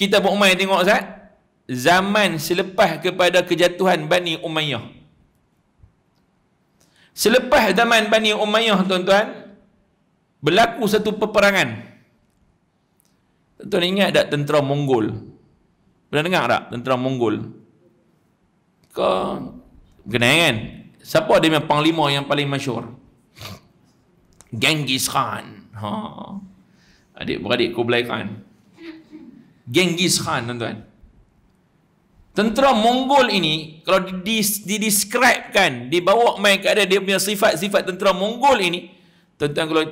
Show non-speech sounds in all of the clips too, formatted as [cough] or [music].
kita buat umay tengok Ustaz zaman selepas kepada kejatuhan Bani Umayyah selepas zaman Bani Umayyah tuan-tuan berlaku satu peperangan tuan-tuan ingat tak tentera Mongol pernah dengar tak tentera Mongol kau kenal kan siapa dia yang panglima yang paling masyur Genghis Khan ha. adik-beradik Kublai Khan Genghis Khan tuan-tuan. Tentera Mongol ini kalau dideskripkan, dibawa main ke ada dia punya sifat-sifat tentera Mongol ini, tuan-tuan kalau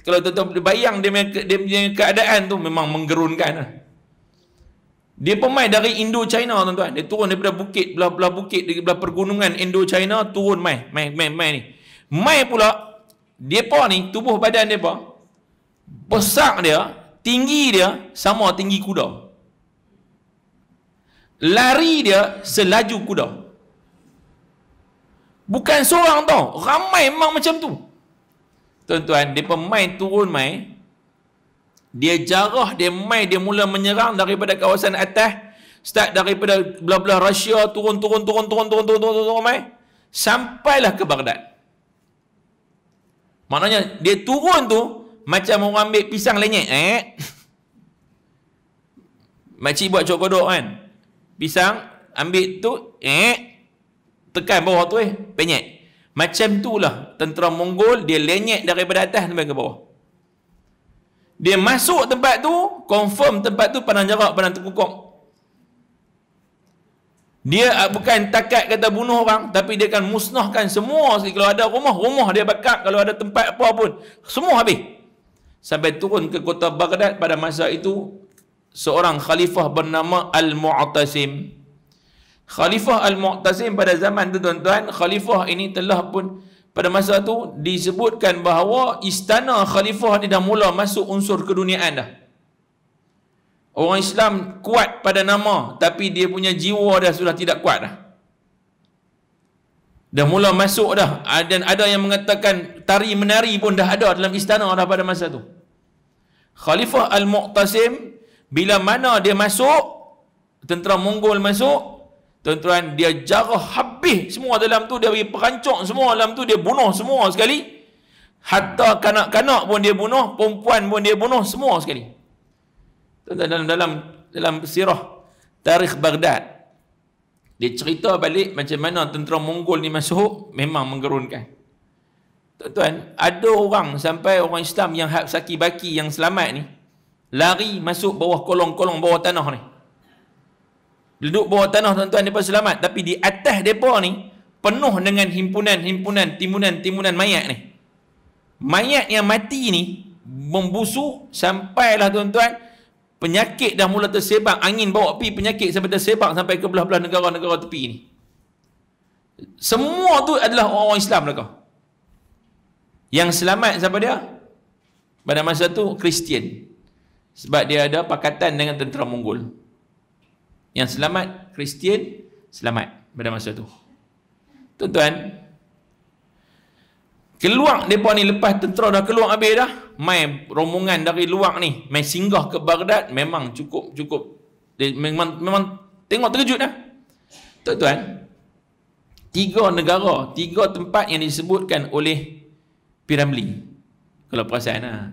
kalau tuan-tuan bayang dia punya, dia punya keadaan tu memang menggerunkan lah. Dia pemain dari Indo-China tuan-tuan. Dia turun daripada bukit, belah-belah bukit, dari belah pergunungan Indo-China turun mai, mai, mai, mai ni. Mai pula, dia depa ni, tubuh badan depa besar dia, tinggi dia sama tinggi kuda lari dia selaju kuda bukan seorang tau ramai memang macam tu tuan-tuan dia pemain turun main dia jarah dia main dia mula menyerang daripada kawasan atas start daripada belah-belah Rusia turun turun turun turun turun turun turun, turun, turun main sampailah ke Baghdad maknanya dia turun tu macam orang ambil pisang lenyek. Eh? Makcik buat cok kodok kan. Pisang, ambil tu, eh? tekan bawah tu eh, penyek. Macam tu lah tentera Mongol, dia lenyek daripada atas sampai ke bawah. Dia masuk tempat tu, confirm tempat tu pandang jarak, pandang terkukuk. Dia ah, bukan takat kata bunuh orang Tapi dia akan musnahkan semua Kalau ada rumah, rumah dia bakar Kalau ada tempat apa pun Semua habis sampai turun ke kota Baghdad pada masa itu seorang khalifah bernama Al-Mu'tasim khalifah Al-Mu'tasim pada zaman itu tuan-tuan khalifah ini telah pun pada masa itu disebutkan bahawa istana khalifah ini dah mula masuk unsur keduniaan dah orang Islam kuat pada nama tapi dia punya jiwa dah sudah tidak kuat dah dah mula masuk dah ah, dan ada yang mengatakan tari menari pun dah ada dalam istana dah pada masa tu Khalifah Al-Mu'tasim bila mana dia masuk tentera Mongol masuk tuan dia jaga habis semua dalam tu dia bagi perancok semua dalam tu dia bunuh semua sekali hatta kanak-kanak pun dia bunuh perempuan pun dia bunuh semua sekali tuan dalam dalam dalam sirah tarikh Baghdad dia cerita balik macam mana tentera Mongol ni masuk, memang menggerunkan. Tuan-tuan, ada orang sampai orang Islam yang hak saki baki yang selamat ni, lari masuk bawah kolong-kolong bawah tanah ni. Duduk bawah tanah tuan-tuan, mereka selamat. Tapi di atas mereka ni, penuh dengan himpunan-himpunan, timunan-timunan mayat ni. Mayat yang mati ni, membusu sampailah tuan-tuan, penyakit dah mula tersebar angin bawa pi penyakit sampai tersebar sampai ke belah-belah negara-negara tepi ni semua tu adalah orang-orang Islam mereka lah yang selamat siapa dia pada masa tu Kristian sebab dia ada pakatan dengan tentera Mongol yang selamat Kristian selamat pada masa tu tuan-tuan keluar mereka ni lepas tentera dah keluar habis dah mai rombongan dari luar ni mai singgah ke Baghdad memang cukup cukup memang memang tengok terkejut dah. Tuan-tuan, tiga negara, tiga tempat yang disebutkan oleh Piramli. Kalau perasan lah.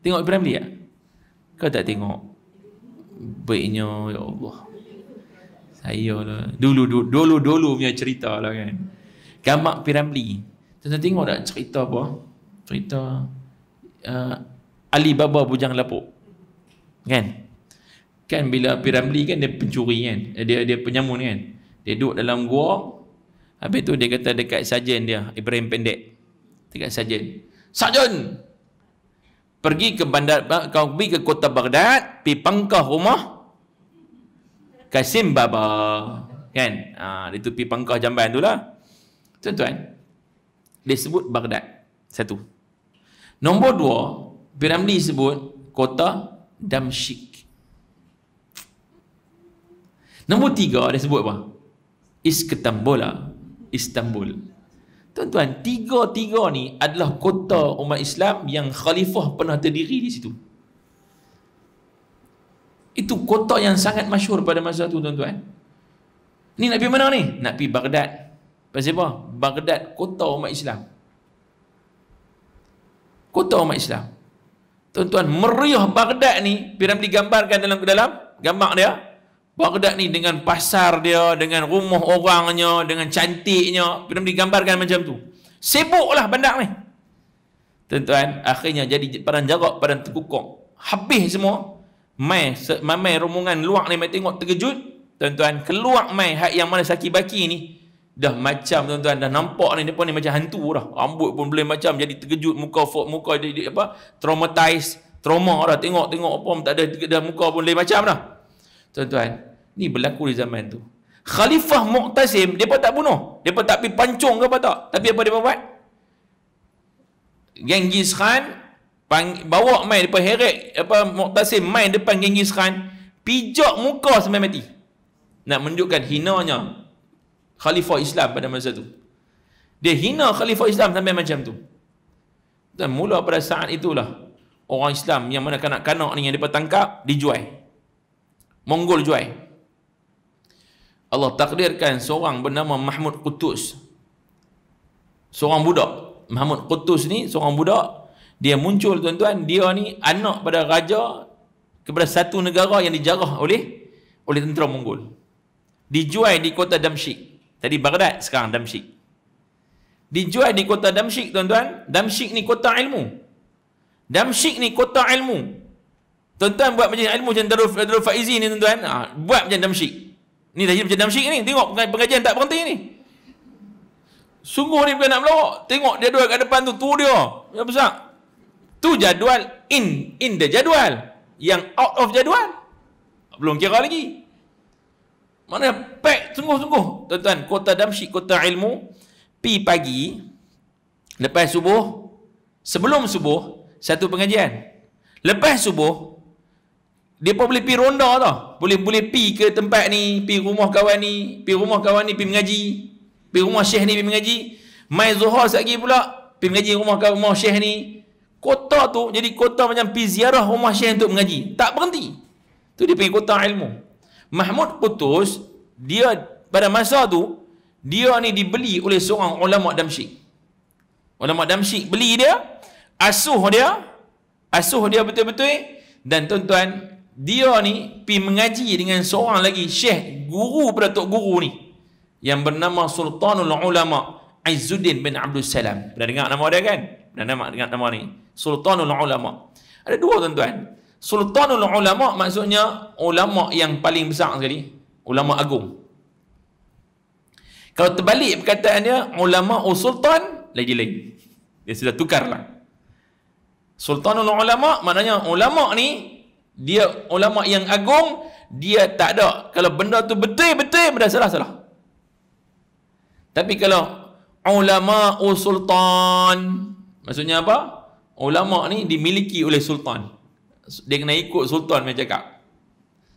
Tengok Piramli tak? Kau tak tengok? Baiknya, ya Allah. Saya lah. Dulu, dulu, dulu, dulu punya cerita lah kan. Gamak Piramli. Tuan-tuan tengok tak cerita apa? Cerita uh, Ali Baba Bujang Lapuk kan kan bila Piramli e kan dia pencuri kan eh, dia dia penyamun kan dia duduk dalam gua habis tu dia kata dekat sajen dia Ibrahim pendek dekat sajen sajen pergi ke bandar kau pergi ke kota Baghdad pi pangkah rumah Kasim Baba kan ha, dia tu pi pangkah jamban tu lah tuan-tuan dia sebut Baghdad satu Nombor dua, Piramli sebut kota Damsyik. Nombor tiga, dia sebut apa? Isketambola, Istanbul. Tuan-tuan, tiga-tiga ni adalah kota umat Islam yang khalifah pernah terdiri di situ. Itu kota yang sangat masyur pada masa tu tuan-tuan. Ni nak pergi mana ni? Nak pergi Baghdad. Pasal apa? Baghdad, kota umat Islam kotor umat Islam tuan-tuan meriah Baghdad ni piram digambarkan dalam dalam gambar dia Baghdad ni dengan pasar dia dengan rumah orangnya dengan cantiknya piram digambarkan macam tu sibuklah bandar ni tuan-tuan akhirnya jadi padang jarak padang terkukung habis semua mai mai rombongan luar ni mai tengok terkejut tuan-tuan keluar mai hak yang mana saki baki ni dah macam tuan-tuan dah nampak ni depa ni macam hantu dah rambut pun boleh macam jadi terkejut muka muka jadi dia apa traumatized trauma dah tengok tengok apa tak ada dah muka pun boleh macam dah tuan-tuan ni berlaku di zaman tu khalifah muqtasim depa tak bunuh depa tak pi pancung ke apa tak tapi apa depa buat Genghis Khan pang, bawa main depan heret apa muqtasim main depan Genghis Khan pijak muka sampai mati nak menunjukkan hinanya khalifah Islam pada masa tu. Dia hina khalifah Islam sampai macam tu. Dan mula pada saat itulah orang Islam yang mana kanak-kanak ni yang dia tangkap dijual. Mongol jual. Allah takdirkan seorang bernama Mahmud Qutus. Seorang budak. Mahmud Qutus ni seorang budak. Dia muncul tuan-tuan. Dia ni anak pada raja kepada satu negara yang dijarah oleh oleh tentera Mongol. Dijual di kota Damsyik. Tadi Baghdad, sekarang Damsyik. Dijual di kota Damsyik, tuan-tuan. Damsyik ni kota ilmu. Damsyik ni kota ilmu. Tuan-tuan buat macam ilmu macam Darul, Darul Faizi ni, tuan-tuan. Ha, buat macam Damsyik. Ni dah jadi macam Damsyik ni. Tengok pengajian tak berhenti ni. Sungguh ni bukan nak melawak. Tengok dua kat depan tu. Tu dia. Ya besar. Tu jadual in in the jadual. Yang out of jadual. Belum kira lagi. Mana pek sungguh-sungguh Tuan-tuan Kota Damsyik Kota Ilmu Pi pagi Lepas subuh Sebelum subuh Satu pengajian Lepas subuh dia pun boleh pergi ronda tau boleh boleh pi ke tempat ni pi rumah kawan ni pi rumah kawan ni pi mengaji pi rumah syekh ni pi mengaji mai zuhur satgi pula pi mengaji rumah kawan rumah syekh ni kota tu jadi kota macam pi ziarah rumah syekh untuk mengaji tak berhenti tu dia pergi kota ilmu Mahmud putus dia pada masa tu dia ni dibeli oleh seorang ulama Damsyik. Ulama Damsyik beli dia, asuh dia, asuh dia betul-betul dan tuan-tuan dia ni pi mengaji dengan seorang lagi syekh guru pada tok guru ni yang bernama Sultanul Ulama Izzuddin bin Abdul Salam. Pernah dengar nama dia kan? Pernah nama dengar nama ni. Sultanul Ulama. Ada dua tuan-tuan. Sultanul ulama maksudnya ulama yang paling besar sekali, ulama agung. Kalau terbalik perkataannya ulama usultan lagi-lagi. Dia sudah tukarlah. Sultanul ulama maknanya ulama ni dia ulama yang agung, dia tak ada kalau benda tu betul-betul benda salah-salah. Tapi kalau ulama usultan maksudnya apa? Ulama ni dimiliki oleh sultan dia kena ikut sultan macam cakap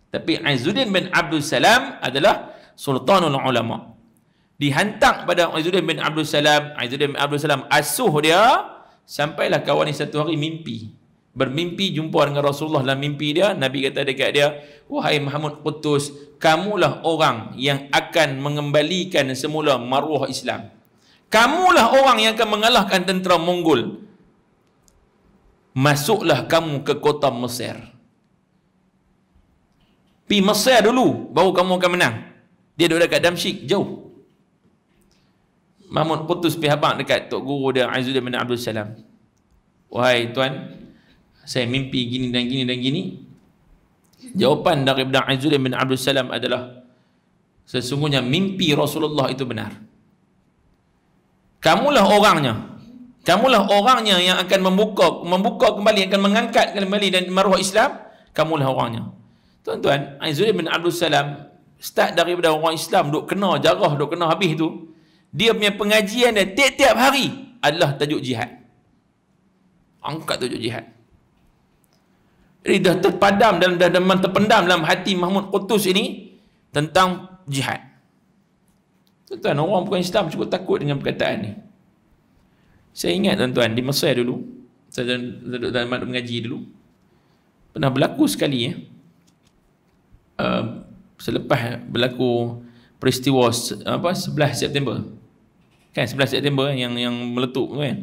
tapi Izzuddin bin Abdul Salam adalah sultanul ulama dihantar pada Izzuddin bin Abdul Salam Izzuddin bin Abdul Salam asuh dia sampailah kawan ni satu hari mimpi bermimpi jumpa dengan Rasulullah dalam mimpi dia Nabi kata dekat dia wahai Muhammad Qutus kamulah orang yang akan mengembalikan semula maruah Islam kamulah orang yang akan mengalahkan tentera Mongol masuklah kamu ke kota Mesir. Pi Mesir dulu, baru kamu akan menang. Dia duduk dekat Damsyik, jauh. Mahmud putus pi habang dekat Tok Guru dia, Azuddin bin Abdul Salam. Wahai tuan, saya mimpi gini dan gini dan gini. Jawapan daripada Azuddin bin Abdul Salam adalah, sesungguhnya mimpi Rasulullah itu benar. Kamulah orangnya, Kamulah orangnya yang akan membuka membuka kembali akan mengangkat kembali dan maruah Islam, kamulah orangnya. Tuan-tuan, Aizuddin bin Abdul Salam start daripada orang Islam duk kena jarah duk kena habis tu, dia punya pengajian dia tiap-tiap hari adalah tajuk jihad. Angkat tajuk jihad. Jadi dah terpadam dan dah dalam terpendam dalam hati Mahmud Qutus ini tentang jihad. Tuan-tuan, orang bukan Islam cukup takut dengan perkataan ini. Saya ingat tuan-tuan di Mesir dulu saya dalam, dalam, dalam mengaji dulu pernah berlaku sekali ya. Uh, selepas berlaku peristiwa apa 11 September. Kan 11 September yang yang meletup tu kan.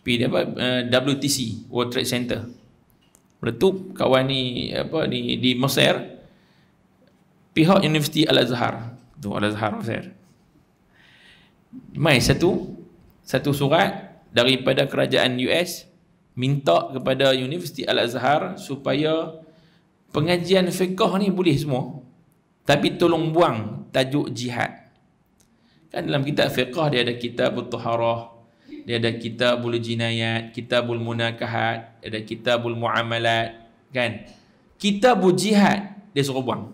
P apa uh, eh, WTC World Trade Center. Meletup kawan ni apa ni di Mesir pihak Universiti Al-Azhar tu Al-Azhar Mesir. Mai satu satu surat daripada kerajaan US minta kepada Universiti Al-Azhar supaya pengajian fiqh ni boleh semua tapi tolong buang tajuk jihad kan dalam kitab fiqh dia ada kitab Tuharah dia ada kitabul jinayat, kitabul munakahat, dia ada kitabul muamalat, kan? Kitabul jihad, dia suruh buang.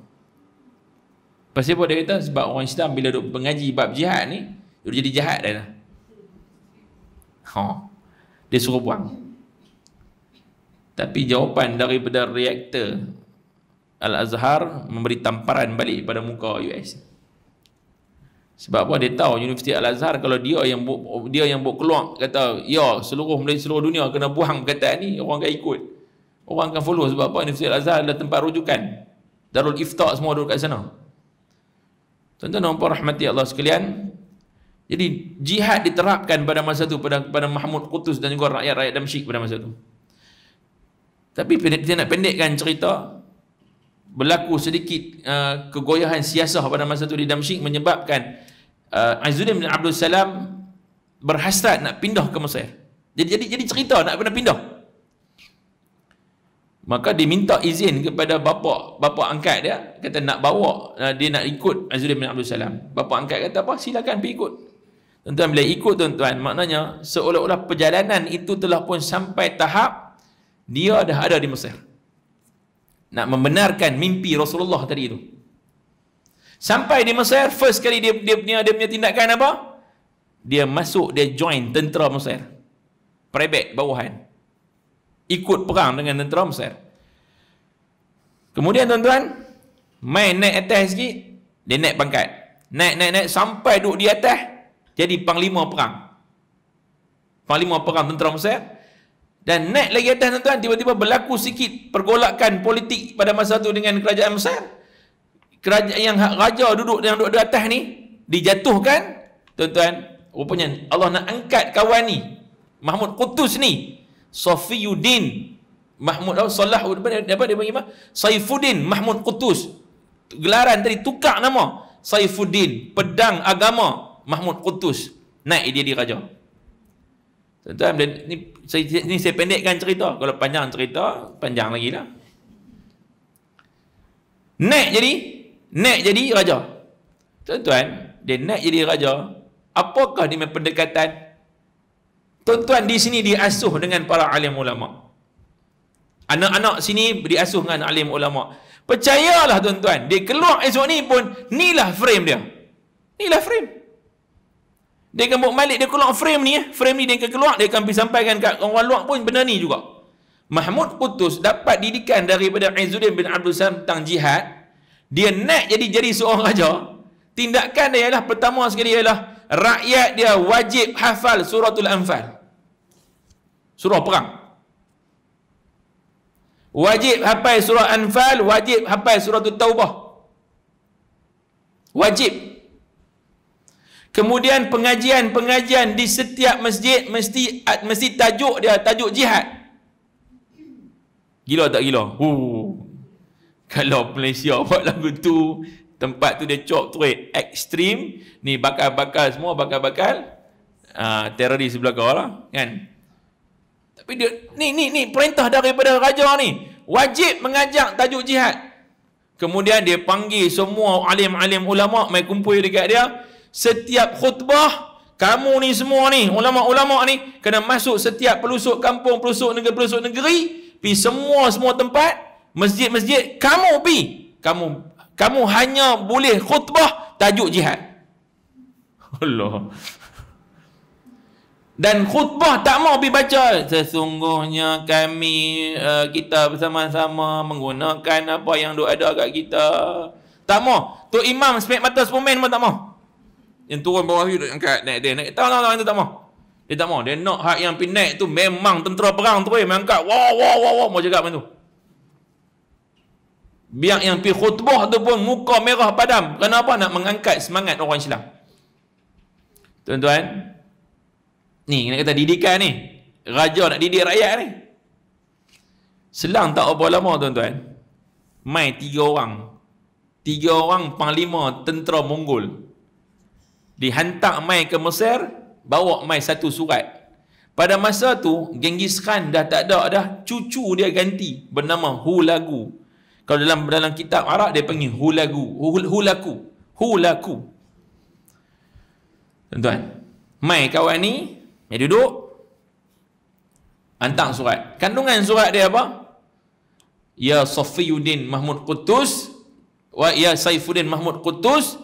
Pasal apa dia kata? Sebab orang Islam bila duk mengaji bab jihad ni, dia jadi jahat dah. Ha. Dia suruh buang. Tapi jawapan daripada reaktor Al-Azhar memberi tamparan balik pada muka US. Sebab apa dia tahu Universiti Al-Azhar kalau dia yang buk dia yang buat keluar kata ya seluruh Malaysia seluruh dunia kena buang kata ni orang akan ikut. Orang akan follow sebab apa Universiti Al-Azhar adalah tempat rujukan. Darul Ifta semua duduk kat sana. Tuan-tuan dan puan rahmati Allah sekalian, jadi jihad diterapkan pada masa itu pada pada Mahmud Qutus dan juga rakyat-rakyat Damsyik pada masa itu. Tapi pendek, kita nak pendekkan cerita berlaku sedikit uh, kegoyahan siasah pada masa itu di Damsyik menyebabkan uh, Azudin bin Abdul Salam berhasrat nak pindah ke Mesir. Jadi jadi jadi cerita nak kena pindah. Maka diminta izin kepada bapa bapa angkat dia kata nak bawa uh, dia nak ikut Azudin bin Abdul Salam. Bapa angkat kata apa silakan pergi ikut. Tuan-tuan boleh ikut tuan-tuan, maknanya seolah-olah perjalanan itu telah pun sampai tahap dia dah ada di Mesir. Nak membenarkan mimpi Rasulullah tadi itu. Sampai di Mesir, first kali dia, dia, punya dia punya tindakan apa? Dia masuk, dia join tentera Mesir. Private, bawahan. Ikut perang dengan tentera Mesir. Kemudian tuan-tuan, main naik atas sikit, dia naik pangkat. Naik, naik, naik, sampai duduk di atas, jadi panglima perang panglima perang tentera Mesir dan naik lagi atas tuan-tuan tiba-tiba berlaku sikit pergolakan politik pada masa tu dengan kerajaan Mesir kerajaan yang raja duduk yang duduk di atas ni dijatuhkan tuan-tuan rupanya Allah nak angkat kawan ni Mahmud Qutus ni Sofiuddin Mahmud apa Salah apa dia panggil apa Saifuddin Mahmud Qutus gelaran tadi tukar nama Saifuddin pedang agama Mahmud Qutus naik dia di raja. Tuan-tuan, ini, saya, ini saya pendekkan cerita. Kalau panjang cerita, panjang lagi lah. Naik jadi, naik jadi raja. Tuan-tuan, dia naik jadi raja. Apakah dia pendekatan? Tuan-tuan, di sini diasuh dengan para alim ulama. Anak-anak sini diasuh dengan alim ulama. Percayalah tuan-tuan, dia keluar esok ni pun, inilah frame dia. Inilah frame. Dia akan bawa balik, dia keluar frame ni. Eh. Frame ni dia akan keluar, dia akan sampaikan kat orang luar pun benda ni juga. Mahmud Qutus dapat didikan daripada Izzuddin bin Abdul Salam tentang jihad. Dia nak jadi jadi seorang raja. Tindakan dia ialah pertama sekali ialah rakyat dia wajib hafal suratul anfal. Surah perang. Wajib hafal surah anfal, wajib hafal suratul taubah. Wajib. Kemudian pengajian-pengajian di setiap masjid mesti mesti tajuk dia tajuk jihad. Gila tak gila? Huh. Kalau Malaysia [laughs] buat lagu tu, tempat tu dia chop tweet eh, extreme, ni bakal-bakal semua bakal-bakal uh, teroris sebelah kau lah, kan? Tapi dia ni ni ni perintah daripada raja ni, wajib mengajak tajuk jihad. Kemudian dia panggil semua alim-alim ulama mai kumpul dekat dia, setiap khutbah kamu ni semua ni ulama-ulama ni kena masuk setiap pelusuk kampung pelusuk negeri pelusuk negeri pi semua semua tempat masjid-masjid kamu pi kamu kamu hanya boleh khutbah tajuk jihad [laughs] Allah dan khutbah tak mau pergi baca sesungguhnya kami uh, kita bersama-sama menggunakan apa yang duk ada kat kita tak mau tu imam spek mata sepumen pun tak mau yang turun bawah you angkat naik dia naik tak tak tak dia tak mau dia tak mau dia nak hak yang pergi naik tu memang tentera perang tu eh main angkat wah wah wah wah mau cakap macam tu biar yang pergi khutbah tu pun muka merah padam kenapa nak mengangkat semangat orang Islam tuan-tuan ni nak kata didikan ni raja nak didik rakyat ni selang tak apa lama tuan-tuan mai tiga orang tiga orang panglima tentera Mongol dihantar mai ke Mesir bawa mai satu surat pada masa tu Genghis Khan dah tak ada dah cucu dia ganti bernama Hulagu kalau dalam dalam kitab Arab dia panggil Hulagu Hul, Hulaku Hulaku tuan-tuan mai kawan ni dia duduk hantar surat kandungan surat dia apa Ya Safiyuddin Mahmud Qutus wa ya Saifuddin Mahmud Qutus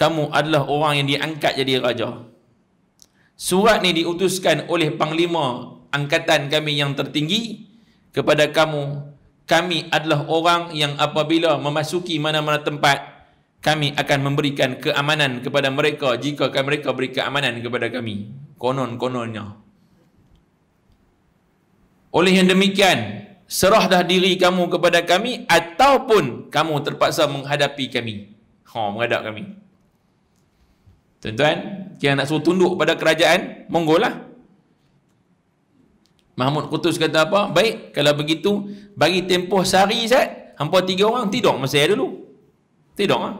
kamu adalah orang yang diangkat jadi raja. Surat ni diutuskan oleh panglima angkatan kami yang tertinggi kepada kamu. Kami adalah orang yang apabila memasuki mana-mana tempat, kami akan memberikan keamanan kepada mereka jika mereka beri keamanan kepada kami. Konon-kononnya. Oleh yang demikian, serah dah diri kamu kepada kami ataupun kamu terpaksa menghadapi kami. Ha, mengadap kami. Tuan-tuan, dia nak suruh tunduk pada kerajaan Monggo lah. Mahmud Kutus kata apa? Baik, kalau begitu, bagi tempoh sehari, Zat, hampa tiga orang tidur masa saya dulu. Tidur lah.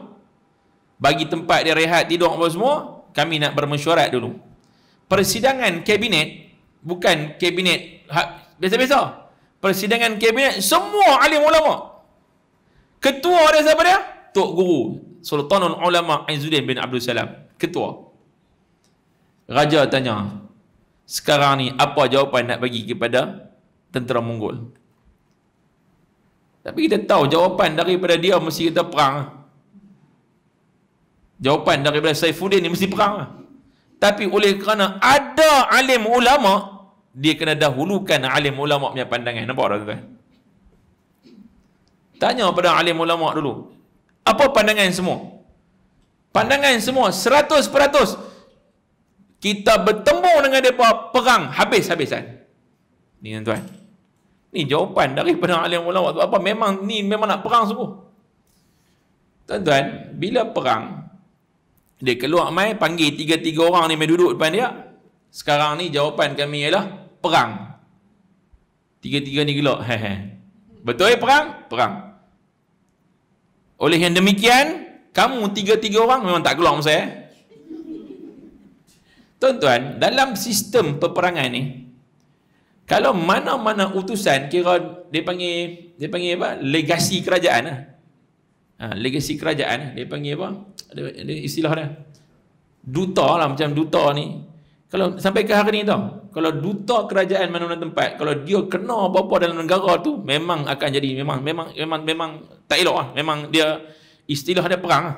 Bagi tempat dia rehat, tidur apa semua, kami nak bermesyuarat dulu. Persidangan kabinet, bukan kabinet biasa-biasa. Persidangan kabinet, semua alim ulama. Ketua ada siapa dia? Tok Guru. Sultanul Ulama Izzuddin bin Abdul Salam ketua. Raja tanya, sekarang ni apa jawapan nak bagi kepada tentera Mongol? Tapi kita tahu jawapan daripada dia mesti kita perang. Jawapan daripada Saifuddin ni mesti perang. Tapi oleh kerana ada alim ulama, dia kena dahulukan alim ulama punya pandangan. Nampak tak tuan? Tanya pada alim ulama dulu. Apa pandangan semua? pandangan semua 100% kita bertemu dengan mereka perang habis-habisan ni tuan-tuan ni jawapan daripada alim ulama tu apa memang ni memang nak perang semua tuan-tuan bila perang dia keluar mai panggil tiga-tiga orang ni mai duduk depan dia sekarang ni jawapan kami ialah perang tiga-tiga ni gelak [laughs] betul eh perang? perang oleh yang demikian kamu tiga-tiga orang memang tak keluar masa ya. Tuan-tuan, dalam sistem peperangan ni, kalau mana-mana utusan kira dia panggil dia panggil apa? Legasi kerajaan lah. Ha, legasi kerajaan eh? dia panggil apa? Ada, ada istilah dia. Duta lah macam duta ni. Kalau sampai ke hari ni tau, kalau duta kerajaan mana-mana tempat, kalau dia kena apa-apa dalam negara tu, memang akan jadi memang memang memang memang tak elok lah. Memang dia istilah dia perang lah.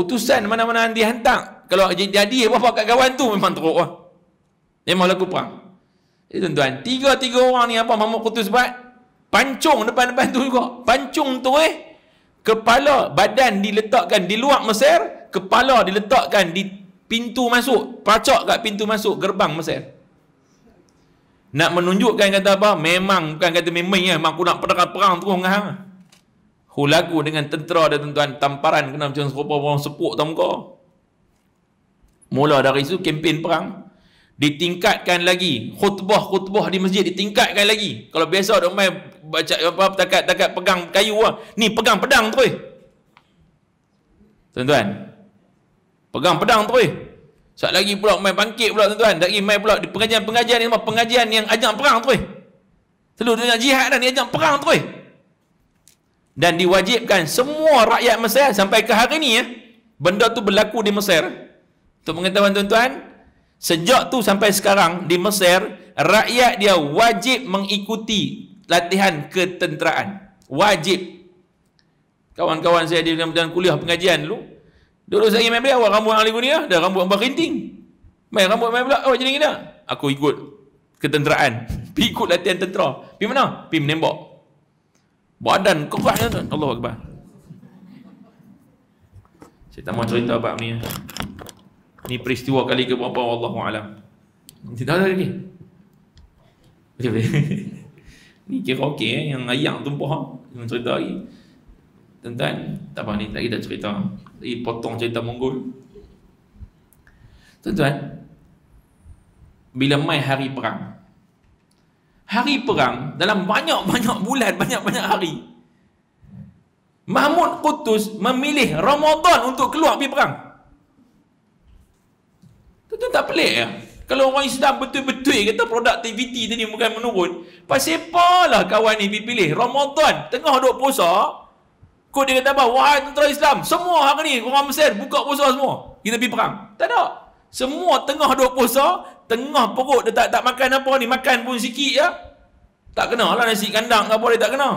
Utusan mana-mana yang dihantar. Kalau jadi apa-apa kat kawan tu memang teruk lah. Memang laku perang. Jadi eh, tuan-tuan, tiga-tiga orang ni apa mamuk kutus buat? Pancung depan-depan tu juga. Pancung tu eh. Kepala badan diletakkan di luar Mesir. Kepala diletakkan di pintu masuk. Pacak kat pintu masuk gerbang Mesir. Nak menunjukkan kata apa? Memang bukan kata memang ya. Memang aku nak perang-perang terus dengan hang. Hulagu dengan tentera dia tuan-tuan Tamparan kena macam serupa orang sepuk tau muka Mula dari situ kempen perang Ditingkatkan lagi Khutbah-khutbah di masjid ditingkatkan lagi Kalau biasa dia main baca apa takat-takat pegang kayu lah Ni pegang pedang tu eh Tuan-tuan Pegang pedang tu eh Sekejap lagi pula main bangkit pula tuan-tuan Lagi main pula di pengajian-pengajian ni Pengajian yang ajak perang tu eh Selalu dia jihad dah ni ajak perang tu eh dan diwajibkan semua rakyat Mesir sampai ke hari ini ya eh, benda tu berlaku di Mesir untuk pengetahuan tuan-tuan sejak tu sampai sekarang di Mesir rakyat dia wajib mengikuti latihan ketenteraan wajib kawan-kawan saya di dalam kuliah pengajian dulu dulu saya main beliau rambut ahli dunia dah rambut ambar kinting main rambut main pula oh jadi kena ah. aku ikut ketenteraan [laughs] pergi ikut latihan tentera pergi mana? pergi menembak Badan kokohnya tu. Allah Akbar. Saya tak mahu cerita bab ni. Ya. Ni peristiwa kali ke berapa Allah Alam. Dia tahu lagi. [laughs] ni kira okey eh, yang ayam tumpah ha? Yang cerita lagi. Tentang tak apa ni tak kita cerita. Lagi potong cerita Mongol. Tuan-tuan, bila mai hari perang, hari perang dalam banyak-banyak bulan, banyak-banyak hari. Mahmud Qutus memilih Ramadan untuk keluar pergi perang. Tentu tak pelik ya. Kalau orang Islam betul-betul kata produktiviti tadi bukan menurun, pasal apa lah kawan ni pilih Ramadan tengah duk puasa, kau dia kata apa? Wahai tentera Islam, semua hari ni orang Mesir buka puasa semua. Kita pergi perang. Tak ada. Semua tengah duk puasa, tengah perut dia tak tak makan apa ni, makan pun sikit ya. Tak kena lah nasi kandang ke apa dia tak kena.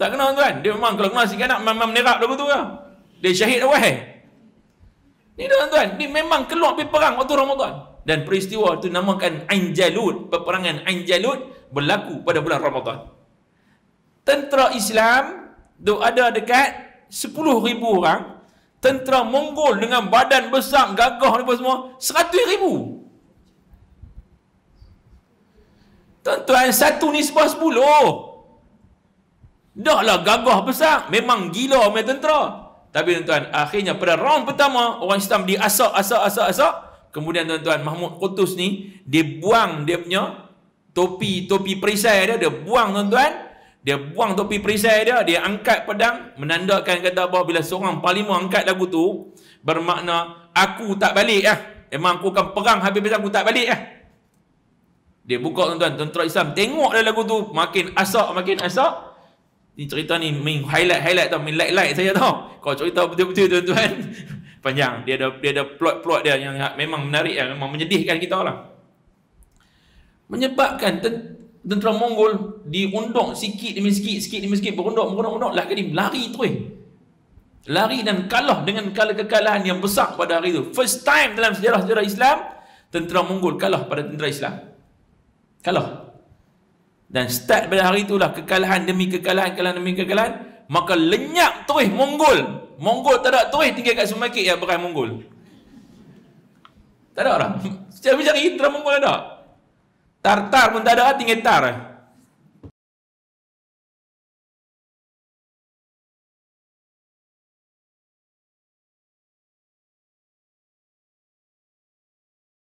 Tak kena tuan. Dia memang kalau kena nasi kandang memang menerap dah tu ya. Dia syahid dah wahai. Ni tuan tuan, ni memang keluar pergi perang waktu Ramadan. Dan peristiwa tu namakan Ain Jalut, peperangan Ain Jalut berlaku pada bulan Ramadan. Tentera Islam tu ada dekat 10,000 orang tentera Mongol dengan badan besar gagah ni semua 100 ribu tuan-tuan satu nisbah 10 dah lah gagah besar memang gila punya tentera tapi tuan-tuan akhirnya pada round pertama orang Islam diasak asak asak asak kemudian tuan-tuan Mahmud Qutus ni dia buang dia punya topi topi perisai dia dia buang tuan-tuan dia buang topi perisai dia, dia angkat pedang, menandakan kata bahawa bila seorang parlima angkat lagu tu, bermakna aku tak balik lah. Eh. Memang aku akan perang habis-habis aku tak balik lah. Eh. Dia buka tuan-tuan, tentera Islam tengok dia lagu tu, makin asak, makin asak. Ni cerita ni main highlight-highlight tau, main light-light saya tau. kau cerita betul-betul tuan-tuan, [laughs] panjang. Dia ada dia ada plot-plot dia yang memang menarik, yang eh, memang menyedihkan kita lah. Menyebabkan tentera Mongol diundok sikit demi sikit, sikit demi sikit, berundok, berundok, berundok, lah kali lari terus. Lari dan kalah dengan kala kekalahan yang besar pada hari itu. First time dalam sejarah-sejarah Islam, tentera Mongol kalah pada tentera Islam. Kalah. Dan start pada hari itulah kekalahan demi kekalahan, kekalahan demi kekalahan. Maka lenyap terus Mongol. Mongol tak ada terus tinggal kat semakit yang berai Mongol. Tak ada orang. [laughs] Setiap hari tentera Mongol ada. Tartar pun tak ada, tinggal tar. Eh.